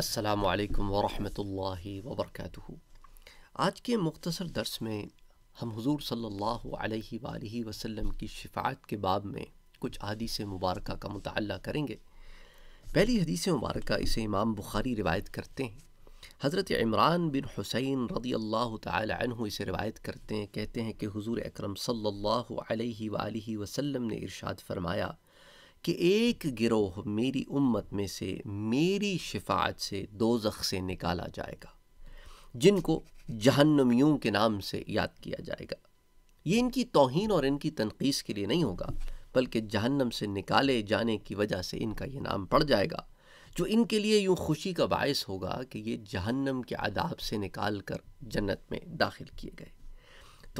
असलकम वालेकुम वबरकू आज के मुख्तसर दर्स में हम हुजूर सल्लल्लाहु अलैहि सल्ला वसल्लम की शिफात के बाब में कुछ हदीस मुबारक का मुताल करेंगे पहली हदीस मुबारक इसे इमाम बुखारी रिवायत करते हैं हज़रत इमरान बिन हुसैन रदी अल्लाह तु इसे रिवायत करते हैं कहते हैं कि हुजूर अकरम सल्लल्लाहु अलैहि वसल्लम ने इरशाद फरमाया कि एक गिरोह मेरी उम्मत में से मेरी शिफात से दोजख से निकाला जाएगा जिनको जहन्नमियों के नाम से याद किया जाएगा ये इनकी तोहन और इनकी तनखीस के लिए नहीं होगा बल्कि जहन्नम से निकाले जाने की वजह से इनका यह नाम पड़ जाएगा जो इनके लिए यूँ खुशी का बायस होगा कि ये जहन्नम के आदाब से निकाल कर जन्नत में दाखिल किए गए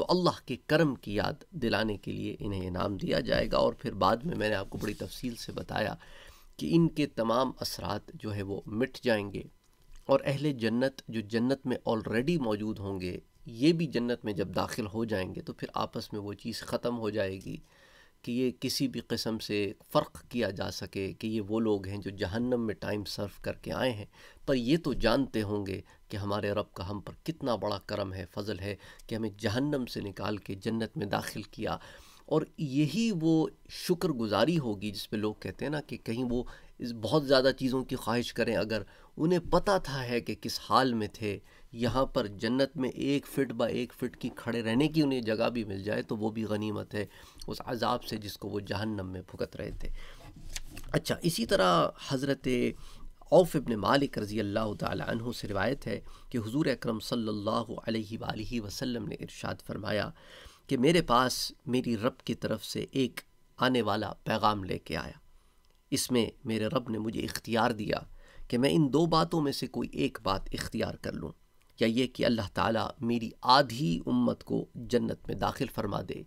तो अल्लाह के करम की याद दिलाने के लिए इन्हें इनाम दिया जाएगा और फिर बाद में मैंने आपको बड़ी तफसील से बताया कि इनके तमाम असरात जो है वो मिट जाएंगे और अहले जन्नत जो जन्नत में ऑलरेडी मौजूद होंगे ये भी जन्नत में जब दाखिल हो जाएंगे तो फिर आपस में वो चीज़ ख़त्म हो जाएगी कि ये किसी भी कस्म से फ़र्क किया जा सके कि ये वो लोग हैं जो जहन्नम में टाइम सर्व करके आए हैं पर ये तो जानते होंगे कि हमारे रब का हम पर कितना बड़ा करम है फजल है कि हमें जहन्नम से निकाल के जन्नत में दाखिल किया और यही वो शुक्रगुजारी होगी जिस पे लोग कहते हैं ना कि कहीं वो इस बहुत ज़्यादा चीज़ों की ख्वाहिश करें अगर उन्हें पता था है कि किस हाल में थे यहाँ पर जन्नत में एक फ़िट बा एक फ़िट की खड़े रहने की उन्हें जगह भी मिल जाए तो वो भी गनीमत है उस अजाब से जिसको वो जहन्नम में भुगत रहे थे अच्छा इसी तरह हज़रत औफ इबन मालिक रज़ी अल्लाह तु से रिवायत है कि हुजूर अकरम सल्लल्लाहु अलैहि वसल्लम ने इरशाद फरमाया कि मेरे पास मेरी रब की तरफ से एक आने वाला पैगाम लेके आया इसमें मेरे रब ने मुझे इख्तियार दिया कि मैं इन दो बातों में से कोई एक बात इख्तियार कर लूँ या ये कि अल्लाह ताला मेरी आधी उम्मत को जन्नत में दाखिल फरमा दे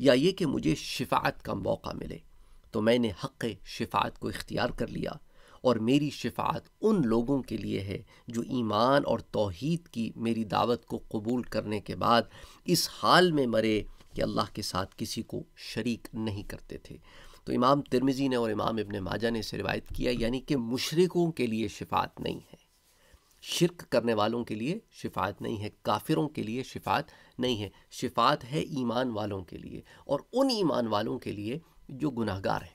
या ये कि मुझे शिफात का मौका मिले तो मैंने हक़ शिफात को इख्तियार कर लिया और मेरी शिफात उन लोगों के लिए है जो ईमान और तोहद की मेरी दावत को कबूल करने के बाद इस हाल में मरे कि अल्लाह के साथ किसी को शरीक नहीं करते थे तो इमाम तिरमिज़ी ने और इमाम इबन माजा ने इसे रिवायत किया यानी कि मुशरक़ों के लिए शिफात नहीं है शिरक करने वालों के लिए शिफात नहीं है काफिरों के लिए शिफात नहीं है शिफात है ईमान वालों के लिए और उन ईमान वालों के लिए जो गुनाहगार हैं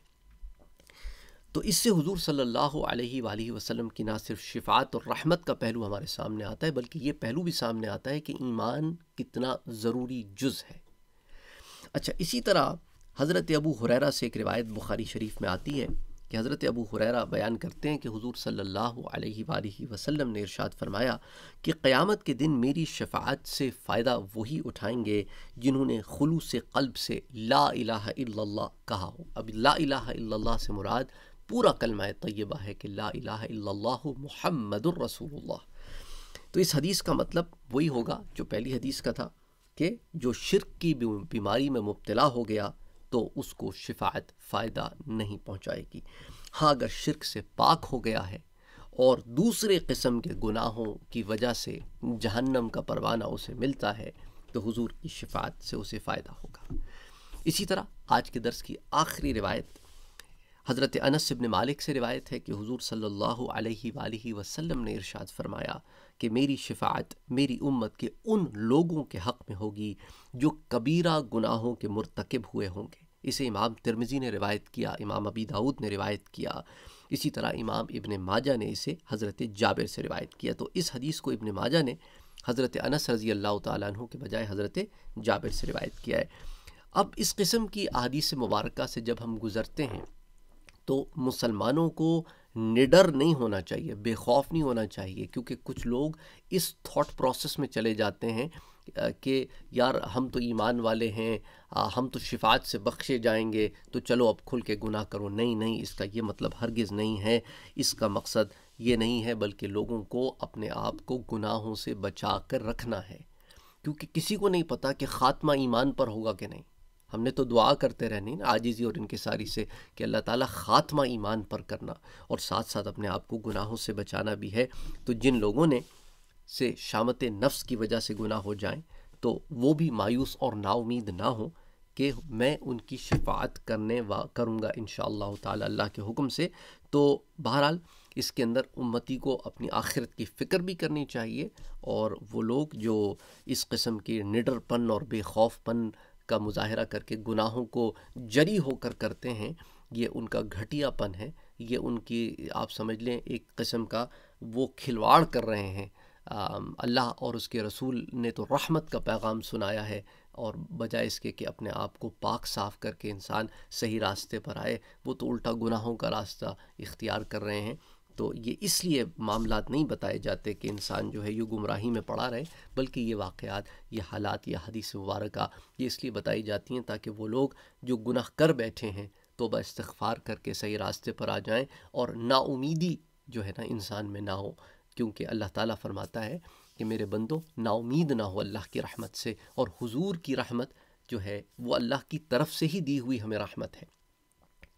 तो इससे हुजूर सल्लल्लाहु अलैहि सल्ला वसल्लम की ना सिर्फ शिफात और रहमत का पहलू हमारे सामने आता है बल्कि ये पहलू भी सामने आता है कि ईमान कितना ज़रूरी जुज़ है अच्छा इसी तरह हज़रत अबू हुरैरा से एक रिवायत बुखारी शरीफ में आती है कि हज़रत अबू हुरैरा बयान करते हैं कि हुजूर सल्लल्लाहु अलैहि सल्ला वसल्लम ने इरशाद फरमाया कि क़यामत के दिन मेरी शफात से फ़ायदा वही उठाएंगे जिन्होंने से कल्ब से ला इलाहा इल्लल्लाह कहा हो अब ला इलाहा इल्लल्लाह से मुराद पूरा कलमा तय्यबा है कि ला इलाहा इल्लल्लाह मुहम्मदुर रसूलुल्लाह तो इस हदीस का मतलब वही होगा जो पहली हदीस का था कि जो शिरक की बीमारी में मुबतला हो गया तो उसको शिफायत फ़ायदा नहीं पहुँचाएगी हाँ अगर शिरक से पाक हो गया है और दूसरे किस्म के गुनाहों की वजह से जहन्नम का परवाना उसे मिलता है तो हुजूर की शिफात से उसे फ़ायदा होगा इसी तरह आज के दर्स की आखिरी रिवायत हज़रत अनस इबन मालिक से रिवायत है कि हुजूर सल्लल्लाहु अलैहि वालैहि वसल्लम ने इरशाद फरमाया कि मेरी शिफात मेरी उम्मत के उन लोगों के हक़ में होगी जो कबीरा गुनाहों के मुरतकब हुए होंगे इसे इमाम तिरमिज़ी ने रिवायत किया इमाम अबी दाऊद ने रिवायत किया इसी तरह इमाम इबन माजा ने इसे हज़रत जाबिर से रिवायत किया तो इस हदीस को इबन माजा ने हज़रत अनस रज़ी अल्लाह तु के बजाय हज़रत जाबिर से रिवायत किया है अब इस किस्म की अदीस मुबारक से जब हम गुज़रते हैं तो मुसलमानों को निडर नहीं होना चाहिए बेखौफ नहीं होना चाहिए क्योंकि कुछ लोग इस थॉट प्रोसेस में चले जाते हैं कि यार हम तो ईमान वाले हैं हम तो शिफात से बख्शे जाएंगे तो चलो अब खुल के गुनाह करो नहीं नहीं इसका ये मतलब हरगिज़ नहीं है इसका मकसद ये नहीं है बल्कि लोगों को अपने आप को गुनाहों से बचा कर रखना है क्योंकि किसी को नहीं पता कि ख़ात्मा ईमान पर होगा कि नहीं हमने तो दुआ करते रहनी ना आजिज़ी और इनके सारी से कि अल्लाह ताला ख़ात्मा ईमान पर करना और साथ साथ अपने आप को गुनाहों से बचाना भी है तो जिन लोगों ने से शामत नफ्स की वजह से गुनाह हो जाएं तो वो भी मायूस और नाउमीद ना हो कि मैं उनकी शफात करने वा करूँगा इन ताला अल्लाह के हुक्म से तो बहरहाल इसके अंदर उम्मती को अपनी आखिरत की फ़िक्र भी करनी चाहिए और वो लोग जो इस किस्म के निडरपन और बेखौफपन का मुजाहरा करके गुनाहों को जरी होकर करते हैं ये उनका घटियापन है ये उनकी आप समझ लें एक कस्म का वो खिलवाड़ कर रहे हैं अल्लाह और उसके रसूल ने तो रहमत का पैगाम सुनाया है और बजाय इसके कि अपने आप को पाक साफ करके इंसान सही रास्ते पर आए वो तो उल्टा गुनाहों का रास्ता इख्तियार कर रहे हैं तो ये इसलिए मामला नहीं बताए जाते कि इंसान जो है यूँ गुमराही में पड़ा रहे बल्कि ये वाक़ात ये हालात या हदीस मुबारक ये इसलिए बताई जाती हैं ताकि वो लोग जो गुनाह कर बैठे हैं तो तोबा इस्तफ़ार करके सही रास्ते पर आ जाएँ और नाउमीदी जो है ना इंसान में ना हो क्योंकि अल्लाह ताली फरमाता है कि मेरे बंदो नाउमीद ना हो अल्लाह की रहमत से और हज़ूर की रहमत जो है वो अल्लाह की तरफ से ही दी हुई हमें रहमत है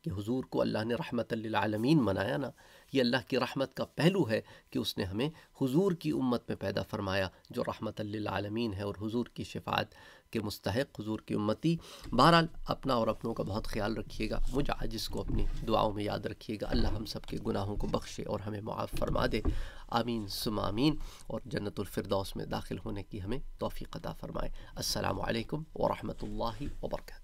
कि हुजूर को अल्लाह ने रहमत आलमीन मनाया ना ये अल्लाह की रहमत का पहलू है कि उसने हमें हुजूर की उम्मत में पैदा फरमाया जो रहमत आलमीन है और हुजूर की शिफात के मुस्तक हुजूर की उम्मती बहरहाल अपना और अपनों का बहुत ख्याल रखिएगा मुझ आजिज़ को अपनी दुआओं में याद रखिएगा अल्लाह हम सब के गुनाहों को बख्शे और हमें मुआफ़ फरमा दे आमीन आमीन और जन्नतफरदौस में दाखिल होने की हमें तोफ़ी अदा फरमाए असल वरहमल वर्का